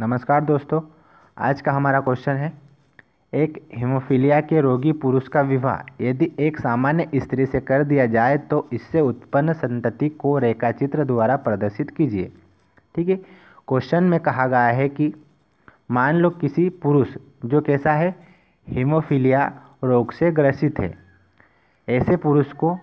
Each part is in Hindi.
नमस्कार दोस्तों आज का हमारा क्वेश्चन है एक हीमोफीलिया के रोगी पुरुष का विवाह यदि एक सामान्य स्त्री से कर दिया जाए तो इससे उत्पन्न संतति को रेखाचित्र द्वारा प्रदर्शित कीजिए ठीक है क्वेश्चन में कहा गया है कि मान लो किसी पुरुष जो कैसा है हीमोफीलिया रोग से ग्रसित है ऐसे पुरुष को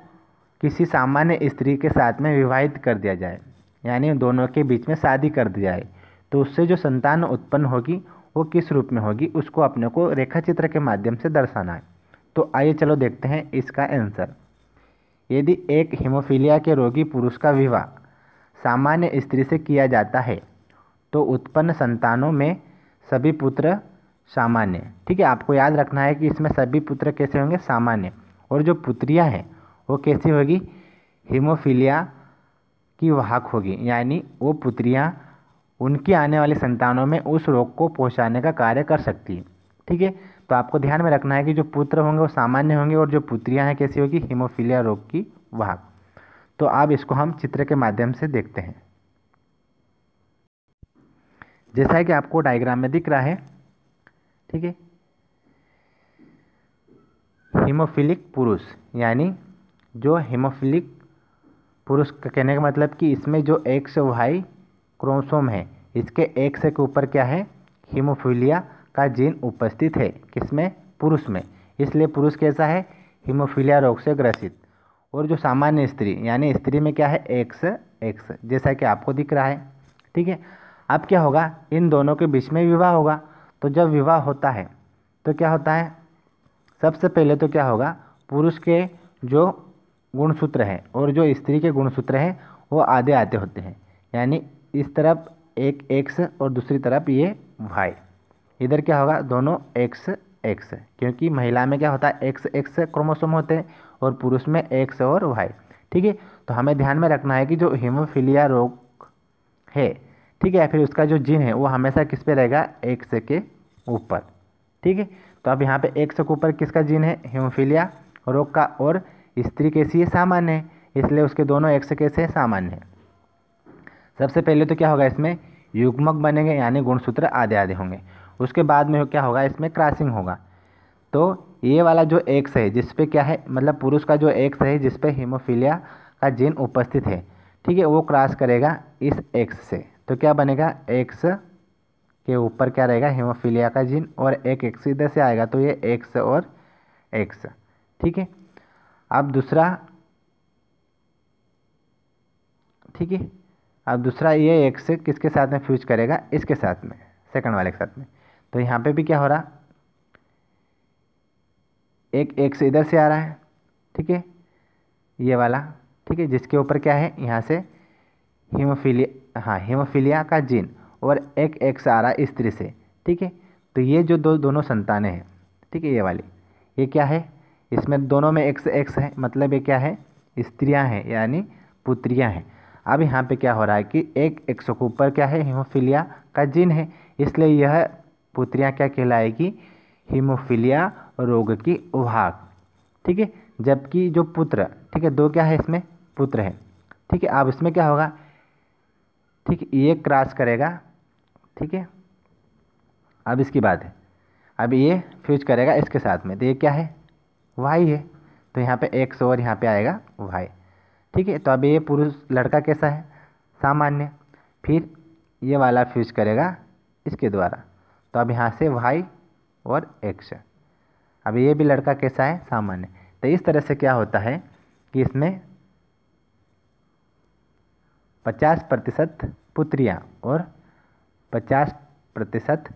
किसी सामान्य स्त्री के साथ में विवाहित कर दिया जाए यानी दोनों के बीच में शादी कर दी जाए तो उससे जो संतान उत्पन्न होगी वो किस रूप में होगी उसको अपने को रेखा चित्र के माध्यम से दर्शाना है तो आइए चलो देखते हैं इसका आंसर यदि एक हीमोफीलिया के रोगी पुरुष का विवाह सामान्य स्त्री से किया जाता है तो उत्पन्न संतानों में सभी पुत्र सामान्य ठीक है आपको याद रखना है कि इसमें सभी पुत्र कैसे होंगे सामान्य और जो पुत्रियाँ हैं वो कैसी होगी हीमोफीलिया की वाहक होगी यानी वो पुत्रियाँ उनकी आने वाली संतानों में उस रोग को पहुँचाने का कार्य कर सकती है ठीक है तो आपको ध्यान में रखना है कि जो पुत्र होंगे वो सामान्य होंगे और जो पुत्रियाँ हैं कैसी होगी हीमोफीलिया रोग की वाहक तो आप इसको हम चित्र के माध्यम से देखते हैं जैसा है कि आपको डायग्राम में दिख रहा है ठीक है हीमोफिलिक पुरुष यानी जो हीमोफिलिक पुरुष का कहने का मतलब कि इसमें जो एक्स वाई क्रोमोसोम है इसके एक से के ऊपर क्या है हीमोफीलिया का जीन उपस्थित है किसमें पुरुष में इसलिए पुरुष कैसा है हीमोफीलिया रोग से ग्रसित और जो सामान्य स्त्री यानी स्त्री में क्या है एक्स एक्स जैसा कि आपको दिख रहा है ठीक है अब क्या होगा इन दोनों के बीच में विवाह होगा तो जब विवाह होता है तो क्या होता है सबसे पहले तो क्या होगा पुरुष के जो गुणसूत्र हैं और जो स्त्री के गुणसूत्र हैं वो आधे आते होते हैं यानी इस तरफ एक एक्स और दूसरी तरफ ये वाई इधर क्या होगा दोनों एक्स एक्स क्योंकि महिला में क्या होता है एक्स एक्स क्रोमोसोम होते हैं और पुरुष में एक्स और वाई ठीक है तो हमें ध्यान में रखना है कि जो हीमोफीलिया रोग है ठीक है फिर उसका जो जिन है वो हमेशा किस पे रहेगा एक्स के ऊपर ठीक है तो अब यहाँ पे एक्स के ऊपर किसका जिन है हीमोफीलिया रोग का और स्त्री कैसी है सामान्य है इसलिए उसके दोनों एक्स कैसे सामान्य है सबसे पहले तो क्या होगा इसमें युग्मक बनेंगे यानी गुणसूत्र आधे आधे होंगे उसके बाद में क्या होगा इसमें क्रॉसिंग होगा तो ये वाला जो एक्स है जिसपे क्या है मतलब पुरुष का जो एक्स है जिसपे हीमोफीलिया का जीन उपस्थित है ठीक है वो क्रॉस करेगा इस एक्स से तो क्या बनेगा एक्स के ऊपर क्या रहेगा हीमोफीलिया का जीन और एक एक्स इधर से आएगा तो ये एक्स और एक्स ठीक है अब दूसरा ठीक है अब दूसरा ये एक्स किसके साथ में फ्यूज करेगा इसके साथ में सेकंड वाले के साथ में तो यहाँ पे भी क्या हो रहा एक एक्स इधर से आ रहा है ठीक है ये वाला ठीक है जिसके ऊपर क्या है यहाँ से हीमोफीलिया हाँ हीमोफीलिया का जीन और एक एक्स आ रहा है स्त्री से ठीक है तो ये जो दो दोनों संतानें हैं ठीक है ये वाली ये क्या है इसमें दोनों में एक्स एक्स है मतलब ये क्या है स्त्रियाँ हैं यानी पुत्रियाँ हैं अब यहाँ पे क्या हो रहा है कि एक एक सौ के ऊपर क्या है हीमोफीलिया का जीन है इसलिए यह पुत्रियाँ क्या कहलाएगी हीमोफीलिया रोग की उभाग ठीक है जबकि जो पुत्र ठीक है दो क्या है इसमें पुत्र है ठीक है अब इसमें क्या होगा ठीक ये क्रॉस करेगा ठीक है अब इसकी बात है अब ये फ्यूज करेगा इसके साथ में तो ये क्या है वाई है तो यहाँ पे एक्स और यहाँ पे आएगा वाई ठीक है तो अब ये पुरुष लड़का कैसा है सामान्य फिर ये वाला फ्यूज करेगा इसके द्वारा तो अब यहाँ से वाई और एक्स अब ये भी लड़का कैसा है सामान्य तो इस तरह से क्या होता है कि इसमें पचास प्रतिशत पुत्रियाँ और पचास प्रतिशत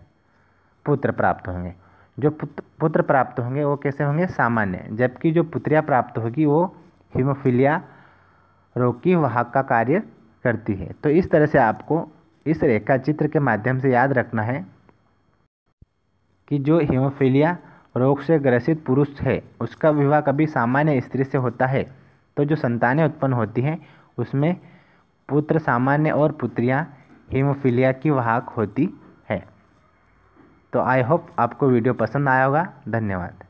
पुत्र प्राप्त होंगे जो पुत्र पुत्र प्राप्त होंगे वो कैसे होंगे सामान्य जबकि जो पुत्रियाँ प्राप्त होगी वो हीमोफीलिया रोकी वाहक का कार्य करती है तो इस तरह से आपको इस रेखा चित्र के माध्यम से याद रखना है कि जो हीमोफीलिया रोग से ग्रसित पुरुष है उसका विवाह कभी सामान्य स्त्री से होता है तो जो संतानें उत्पन्न होती हैं उसमें पुत्र सामान्य और पुत्रियां हीमोफीलिया की वाहक होती है तो आई होप आपको वीडियो पसंद आया होगा धन्यवाद